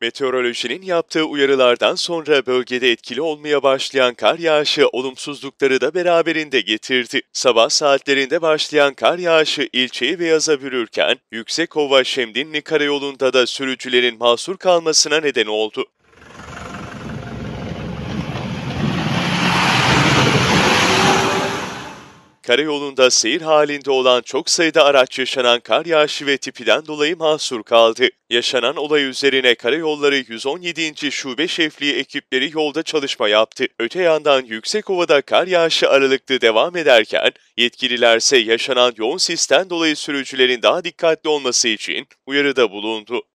Meteorolojinin yaptığı uyarılardan sonra bölgede etkili olmaya başlayan kar yağışı olumsuzlukları da beraberinde getirdi. Sabah saatlerinde başlayan kar yağışı ilçeyi beyaza bürürken Yüksekova-Şemdinli karayolunda da sürücülerin mahsur kalmasına neden oldu. karayolunda seyir halinde olan çok sayıda araç yaşanan kar yağışı ve tipiden dolayı mahsur kaldı. Yaşanan olay üzerine karayolları 117. Şube Şefliği ekipleri yolda çalışma yaptı. Öte yandan yüksek Yüksekova'da kar yağışı aralıklı devam ederken yetkililerse yaşanan yoğun sisten dolayı sürücülerin daha dikkatli olması için uyarıda bulundu.